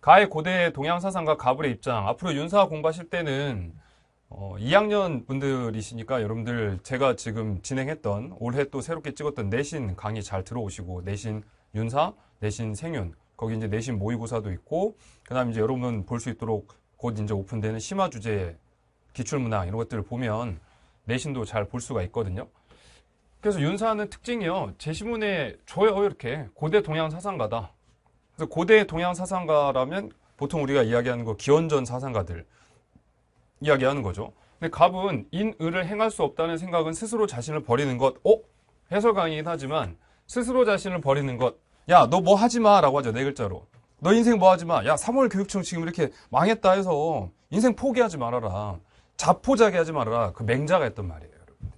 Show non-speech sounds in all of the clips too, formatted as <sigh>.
가해 고대 동양 사상과 가불의 입장. 앞으로 윤사 공부하실 때는 어, 2학년 분들이시니까 여러분들 제가 지금 진행했던 올해 또 새롭게 찍었던 내신 강의 잘 들어오시고 내신 윤사, 내신 생윤 거기 이제 내신 모의고사도 있고 그다음 이제 여러분 볼 수 있도록 곧 이제 오픈되는 심화 주제 기출문항 이런 것들을 보면 내신도 잘 볼 수가 있거든요. 그래서 윤사는 특징이요. 제시문에 줘요 이렇게 고대 동양 사상가다. 그래서 고대 동양 사상가라면 보통 우리가 이야기하는 거 기원전 사상가들 이야기하는 거죠. 근데 갑은 인의를 행할 수 없다는 생각은 스스로 자신을 버리는 것. 어? 해석가이긴 하지만 스스로 자신을 버리는 것. 야, 너 뭐 하지 마. 라고 하죠. 네 글자로. 너 인생 뭐 하지 마. 야, 3월 교육청 지금 이렇게 망했다 해서 인생 포기하지 말아라. 자포자기 하지 말아라. 그 맹자가 했던 말이에요. 여러분.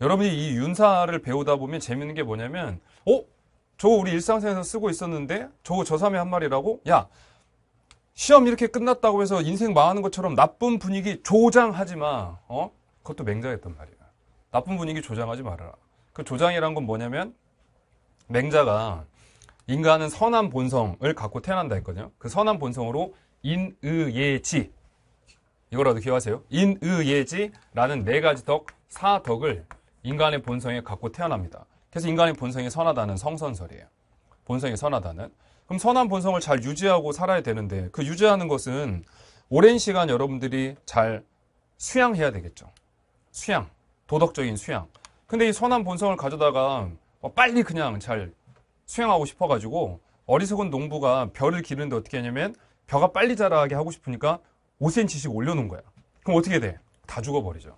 여러분이 이 윤사를 배우다 보면 재밌는 게 뭐냐면, 어? 저 우리 일상생에서 활 쓰고 있었는데 저거 저삼의 한 말이라고? 야 시험 이렇게 끝났다고 해서 인생 망하는 것처럼 나쁜 분위기 조장하지 마. 어? 그것도 맹자였단 말이야. 나쁜 분위기 조장하지 말아라. 그 조장이란 건 뭐냐면 맹자가 인간은 선한 본성을 갖고 태어난다 했거든요. 그 선한 본성으로 인의예지 이거라도 기억하세요. 인의예지라는 네 가지 덕, 사덕을 인간의 본성에 갖고 태어납니다. 그래서 인간의 본성이 선하다는 성선설이에요. 본성이 선하다는. 그럼 선한 본성을 잘 유지하고 살아야 되는데 그 유지하는 것은 오랜 시간 여러분들이 잘 수양해야 되겠죠. 수양. 도덕적인 수양. 근데 이 선한 본성을 가져다가 뭐 빨리 그냥 잘 수양하고 싶어가지고 어리석은 농부가 벼를 기르는데 어떻게 하냐면 벼가 빨리 자라게 하고 싶으니까 5cm씩 올려놓은 거야. 그럼 어떻게 돼? 다 죽어버리죠.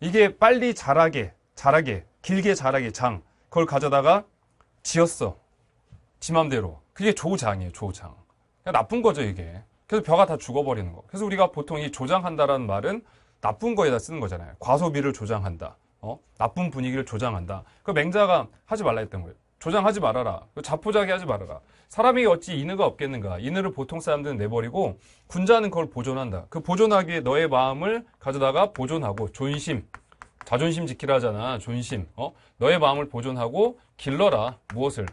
이게 빨리 자라게, 자라게, 길게 자라게 장. 그걸 가져다가 지었어. 지 맘대로. 그게 조장이에요, 조장. 나쁜 거죠, 이게. 그래서 벼가 다 죽어버리는 거. 그래서 우리가 보통 이 조장한다라는 말은 나쁜 거에다 쓰는 거잖아요. 과소비를 조장한다. 어? 나쁜 분위기를 조장한다. 그 맹자가 하지 말라 했던 거예요. 조장하지 말아라. 그 자포자기 하지 말아라. 사람이 어찌 인의가 없겠는가. 인의를 보통 사람들은 내버리고 군자는 그걸 보존한다. 그 보존하기에 너의 마음을 가져다가 보존하고 존심, 자존심 지키라 하잖아. 존심. 어? 너의 마음을 보존하고 길러라. 무엇을?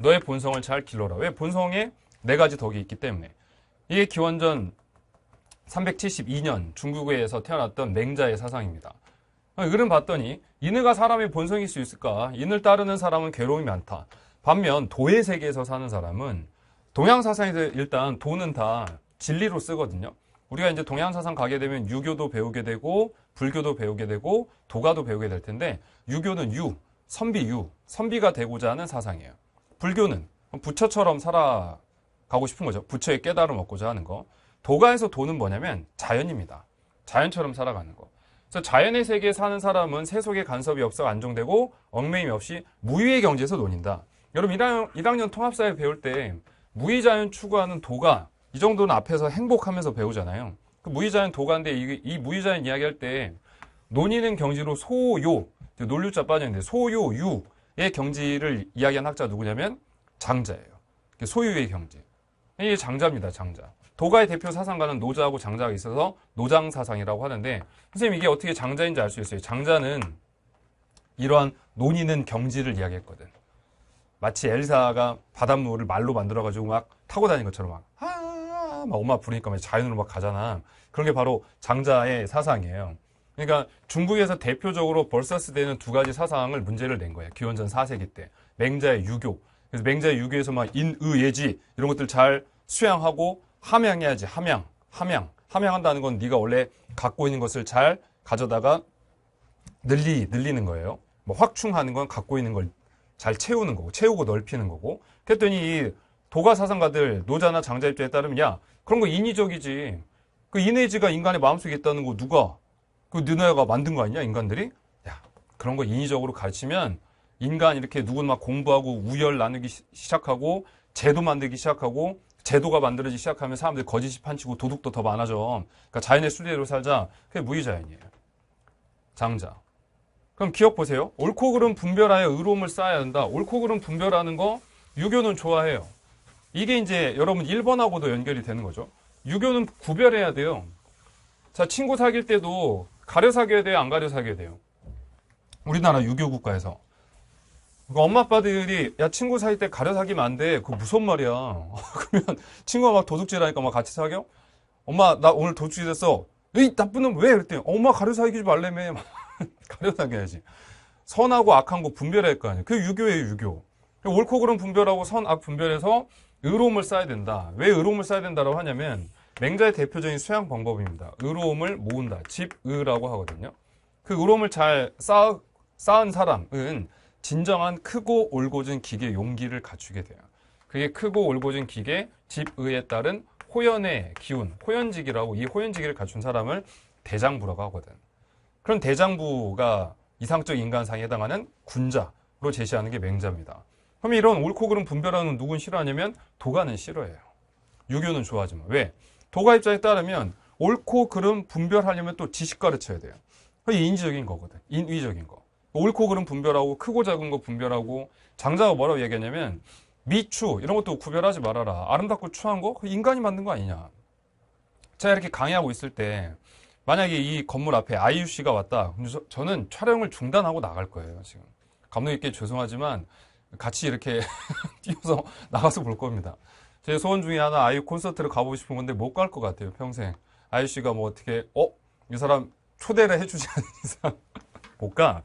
너의 본성을 잘 길러라. 왜? 본성에 네 가지 덕이 있기 때문에. 이게 기원전 372년 중국에서 태어났던 맹자의 사상입니다. 어, 이를 봤더니 이느가 사람의 본성일 수 있을까? 인을 따르는 사람은 괴로움이 많다. 반면 도의 세계에서 사는 사람은 동양 사상에서 일단 도는 다 진리로 쓰거든요. 우리가 이제 동양 사상 가게 되면 유교도 배우게 되고 불교도 배우게 되고 도가도 배우게 될 텐데 유교는 유, 선비 유, 선비가 되고자 하는 사상이에요. 불교는 부처처럼 살아가고 싶은 거죠. 부처의 깨달음 얻고자 하는 거. 도가에서 도는 뭐냐면 자연입니다. 자연처럼 살아가는 거. 그래서 자연의 세계에 사는 사람은 세속의 간섭이 없어 안정되고 얽매임 없이 무위의 경지에서 논인다. 여러분 1학년, 1학년 통합사회 배울 때 무위자연 추구하는 도가 이 정도는 앞에서 행복하면서 배우잖아요. 그 무이자는 도가인데 이, 이 무이자는 이야기할 때 논의는 경지로 소요 논류자 빠졌는데 소요유의 경지를 이야기한 학자 누구냐면 장자예요. 소유의 경지. 이게 장자입니다. 장자. 도가의 대표 사상가는 노자하고 장자가 있어서 노장 사상이라고 하는데 선생님 이게 어떻게 장자인지 알 수 있어요. 장자는 이러한 논의는 경지를 이야기했거든. 마치 엘사가 바닷물을 말로 만들어가지고 막 타고 다닌 것처럼 막막 엄마 부르니까 막 자연으로 막 가잖아. 그런 게 바로 장자의 사상이에요. 그러니까 중국에서 대표적으로 벌사스되는두 가지 사상을 문제를 낸 거예요. 기원전 4세기 때. 맹자의 유교. 그래서 맹자의 유교에서 막 인, 의, 예지 이런 것들 잘 수양하고 함양해야지. 함양. 함양. 함양한다는 건 네가 원래 갖고 있는 것을 잘 가져다가 늘리 늘리는 거예요. 뭐 확충하는 건 갖고 있는 걸 잘 채우는 거고 채우고 넓히는 거고. 그랬더니 이 도가 사상가들 노자나 장자 입장에 따르면 야 그런 거 인위적이지. 그 인의지가 인간의 마음속에 있다는 거 누가? 그 느나야가 만든 거 아니냐, 인간들이? 야, 그런 거 인위적으로 가르치면 인간 이렇게 누군 막 공부하고 우열 나누기 시작하고 제도 만들기 시작하고 제도가 만들어지기 시작하면 사람들이 거짓이 판치고 도둑도 더 많아져. 그러니까 자연의 수리대로 살자. 그게 무의자연이에요. 장자. 그럼 기억 보세요. 옳고 그름 분별하여 의로움을 쌓아야 한다. 옳고 그름 분별하는 거 유교는 좋아해요. 이게 이제 여러분 1번하고도 연결이 되는 거죠. 유교는 구별해야 돼요. 자, 친구 사귈 때도 가려 사귀어야 돼요? 안 가려 사귀어야 돼요? 우리나라 유교 국가에서. 그러니까 엄마 아빠들이 야 친구 사귈 때 가려 사귀면 안 돼. 그거 무슨 말이야. <laughs> 그러면 친구가 막 도둑질하니까 막 같이 사귀어 엄마 나 오늘 도둑질했어. 이 나쁜 놈 왜? 그랬더니 엄마 가려 사귀지 말래며. <laughs> 가려 사귀어야지. 선하고 악한 거 분별할 거아니야 그게 유교예요 유교. 옳고 그름 분별하고 선악 분별해서 의로움을 쌓아야 된다. 왜 의로움을 쌓아야 된다고 하냐면 맹자의 대표적인 수양 방법입니다. 의로움을 모은다. 집의라고 하거든요. 그 의로움을 잘 쌓아, 쌓은 사람은 진정한 크고 올곧은 기계 용기를 갖추게 돼요. 그게 크고 올곧은 기계 집의에 따른 호연의 기운, 호연지기라고이호연지기를 갖춘 사람을 대장부라고 하거든. 그런 대장부가 이상적 인간상에 해당하는 군자로 제시하는 게 맹자입니다. 그럼 이런 옳고 그름 분별하는 누군 싫어하냐면 도가는 싫어해요. 유교는 좋아하지만 왜? 도가 입장에 따르면 옳고 그름 분별하려면 또 지식 가르쳐야 돼요. 그게 인지적인 거거든. 인위적인 거. 옳고 그름 분별하고 크고 작은 거 분별하고 장자가 뭐라고 얘기하냐면 미추 이런 것도 구별하지 말아라. 아름답고 추한 거 인간이 만든 거 아니냐. 제가 이렇게 강의하고 있을 때 만약에 이 건물 앞에 아이유 씨가 왔다. 저는 촬영을 중단하고 나갈 거예요. 지금 감독님께 죄송하지만 같이 이렇게 <laughs> 뛰어서 나가서 볼 겁니다. 제 소원 중에 하나 아이유 콘서트를 가보고 싶은 건데 못 갈 것 같아요 평생 아이유 씨가 뭐 어떻게 어? 이 사람 초대를 해주지 않는 <laughs> 이상 못 가.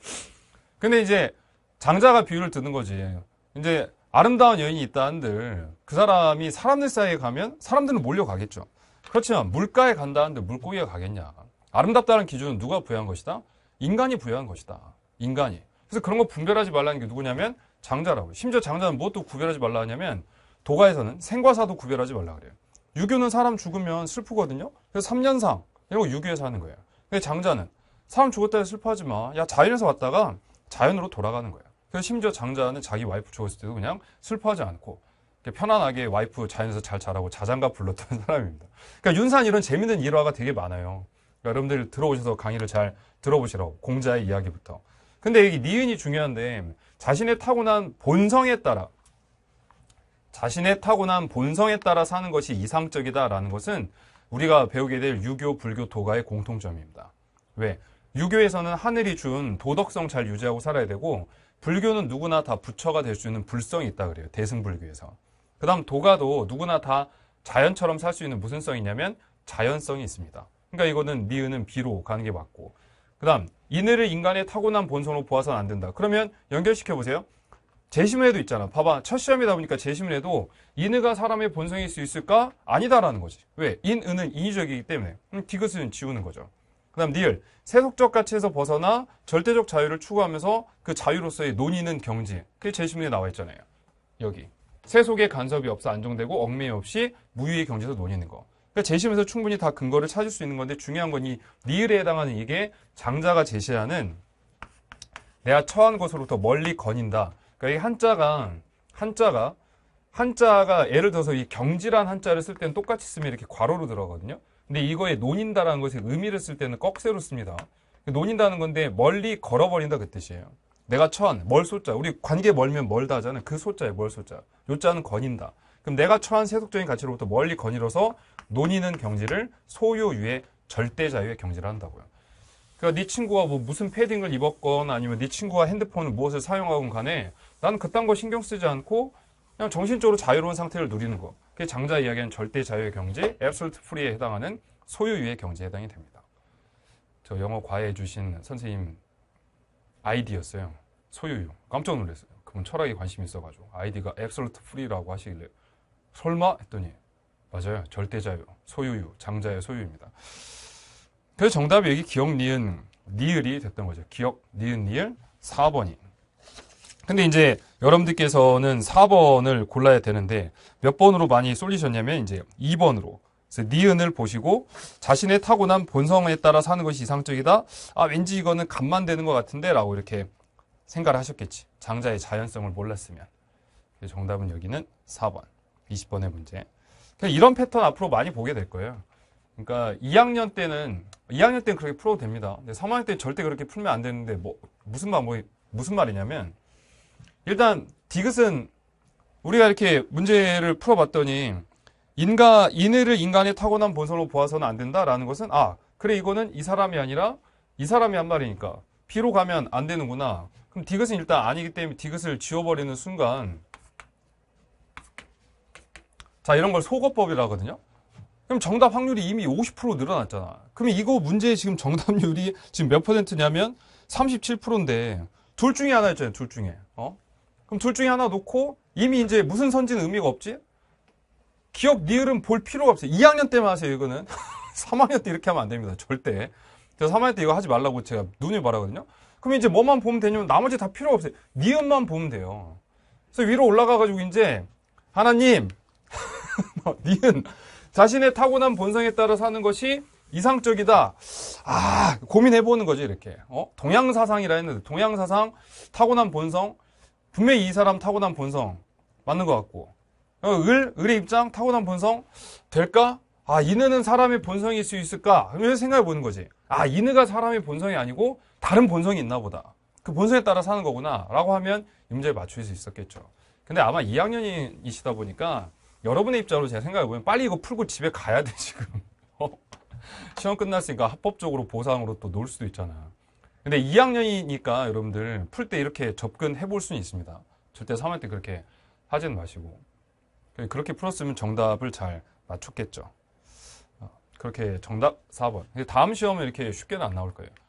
근데 이제 장자가 비유를 드는 거지. 이제 아름다운 여인이 있다 한들 그 사람이 사람들 사이에 가면 사람들은 몰려가겠죠. 그렇지만 물가에 간다 한들 물고기가 가겠냐. 아름답다는 기준은 누가 부여한 것이다? 인간이 부여한 것이다. 인간이. 그래서 그런 거 분별하지 말라는 게 누구냐면 장자라고. 심지어 장자는 무엇도 구별하지 말라 하냐면 도가에서는 생과사도 구별하지 말라 그래요. 유교는 사람 죽으면 슬프거든요. 그래서 3년상 이런 거 유교에서 하는 거예요. 근데 장자는 사람 죽었다 해서 슬퍼하지 마. 야 자연에서 왔다가 자연으로 돌아가는 거예요. 그래서 심지어 장자는 자기 와이프 죽었을 때도 그냥 슬퍼하지 않고 편안하게 와이프 자연에서 잘 자라고 자장가 불렀던 <laughs> 사람입니다. 그러니까 윤산 이런 재밌는 일화가 되게 많아요. 그러니까 여러분들 들어오셔서 강의를 잘 들어보시라고 공자의 이야기부터 근데 여기 니은이 중요한데 자신의 타고난 본성에 따라 자신의 타고난 본성에 따라 사는 것이 이상적이다라는 것은 우리가 배우게 될 유교, 불교, 도가의 공통점입니다. 왜? 유교에서는 하늘이 준 도덕성 잘 유지하고 살아야 되고 불교는 누구나 다 부처가 될 수 있는 불성이 있다 그래요. 대승불교에서. 그 다음 도가도 누구나 다 자연처럼 살 수 있는 무슨 성이냐면 자연성이 있습니다. 그러니까 이거는 미은은 비로 가는 게 맞고 그 다음 인내를 인간의 타고난 본성으로 보아서는 안 된다. 그러면 연결시켜 보세요. 재심에도 있잖아. 봐봐. 첫 시험이다 보니까 재심에도 인의가 사람의 본성일 수 있을까? 아니다라는 거지. 왜? 인의는 인위적이기 때문에. 음, 디귿은 지우는 거죠. 그 다음 니을. 세속적 가치에서 벗어나 절대적 자유를 추구하면서 그 자유로서의 논의는 경지. 그게 재심에 나와 있잖아요. 여기. 세속의 간섭이 없어 안정되고 얽매이 없이 무유의 경지에서 논의는 거. 그러니까 재심에서 충분히 다 근거를 찾을 수 있는 건데 중요한 건 이 니을에 해당하는 이게 장자가 제시하는 내가 처한 것으로부터 멀리 건인다. 그러니까 이 한자가 한자가 한자가 예를 들어서 이 경질한 한자를 쓸 때는 똑같이 쓰면 이렇게 괄호로 들어가거든요. 근데 이거에 논인다라는 것의 의미를 쓸 때는 꺽쇠로 씁니다. 논인다는 건데 멀리 걸어버린다 그 뜻이에요. 내가 처한 멀 소자 우리 관계 멀면 멀다 하잖아요. 그 소자에 멀 소자. 요자는 건인다. 그럼 내가 처한 세속적인 가치로부터 멀리 건이로서 논의는 경지를 소유유의 절대자유의 경지를 한다고요. 그러니까 네 친구가 뭐 무슨 패딩을 입었건 아니면 네 친구가 핸드폰을 무엇을 사용하건 간에 나는 그딴 거 신경 쓰지 않고 그냥 정신적으로 자유로운 상태를 누리는 거. 그게 장자 이야기한 절대 자유의 경제, 앱솔트 프리에 해당하는 소유유의 경제에 해당이 됩니다. 저 영어 과외해 주신 선생님 아이디였어요. 소유유. 깜짝 놀랐어요. 그분 철학에 관심이 있어가지고 아이디가 앱솔트 프리라고 하시길래 설마 했더니 맞아요. 절대자유, 소유유, 장자의 소유입니다. 그래서 정답이 여기 기억, 니은, 니을이 됐던 거죠. 기억, 니은, 니을, 4번이. 근데 이제 여러분들께서는 4번을 골라야 되는데 몇 번으로 많이 쏠리셨냐면 이제 2번으로. 그래서 니은을 보시고 자신의 타고난 본성에 따라 사는 것이 이상적이다. 아, 왠지 이거는 간만 되는 것 같은데 라고 이렇게 생각을 하셨겠지. 장자의 자연성을 몰랐으면. 정답은 여기는 4번. 20번의 문제. 그러니까 이런 패턴 앞으로 많이 보게 될 거예요. 그러니까 2학년 때는 2학년 때는 그렇게 풀어도 됩니다. 근데 3학년 때 절대 그렇게 풀면 안 되는데 뭐 무슨 말 뭐, 무슨 말이냐면 일단 디귿은 우리가 이렇게 문제를 풀어봤더니 인가 인해를 인간의 타고난 본성으로 보아서는 안 된다라는 것은 아 그래 이거는 이 사람이 아니라 이 사람이 한 말이니까 피로 가면 안 되는구나. 그럼 디귿은 일단 아니기 때문에 디귿을 지워버리는 순간 자, 이런 걸 소거법이라 하거든요. 그럼 정답 확률이 이미 50% 늘어났잖아. 그럼 이거 문제의 지금 정답률이 지금 몇 퍼센트냐면 37%인데 둘 중에 하나 있잖아요. 둘 중에. 어? 그럼 둘 중에 하나 놓고 이미 이제 무슨 선지는 의미가 없지? 기억 니을은 볼 필요가 없어요. 2학년 때만 하세요, 이거는. 3학년 <laughs> 때 이렇게 하면 안 됩니다. 절대. 제가 3학년 때 이거 하지 말라고 제가 눈을 바라거든요 그럼 이제 뭐만 보면 되냐면 나머지 다 필요 없어요. 니은만 보면 돼요. 그래서 위로 올라가가지고 이제 하나님 <laughs> 뭐, 니은 자신의 타고난 본성에 따라 사는 것이 이상적이다. 아, 고민해보는 거지, 이렇게. 어? 동양사상이라 했는데, 동양사상, 타고난 본성, 분명히 이 사람 타고난 본성, 맞는 것 같고. 어, 을, 을의 입장, 타고난 본성, 될까? 아, 이느는 사람의 본성일 수 있을까? 이런 생각해보는 거지. 아, 이느가 사람의 본성이 아니고, 다른 본성이 있나 보다. 그 본성에 따라 사는 거구나. 라고 하면, 문제에 맞출 수 있었겠죠. 근데 아마 2학년이시다 보니까, 여러분의 입장으로 제가 생각해보면 빨리 이거 풀고 집에 가야 돼, 지금. <laughs> 어? 시험 끝났으니까 합법적으로 보상으로 또 놀 수도 있잖아. 근데 2학년이니까 여러분들 풀 때 이렇게 접근해 볼 수는 있습니다. 절대 3학년 때 그렇게 하지는 마시고. 그렇게 풀었으면 정답을 잘 맞췄겠죠. 어, 그렇게 정답 4번. 다음 시험은 이렇게 쉽게는 안 나올 거예요.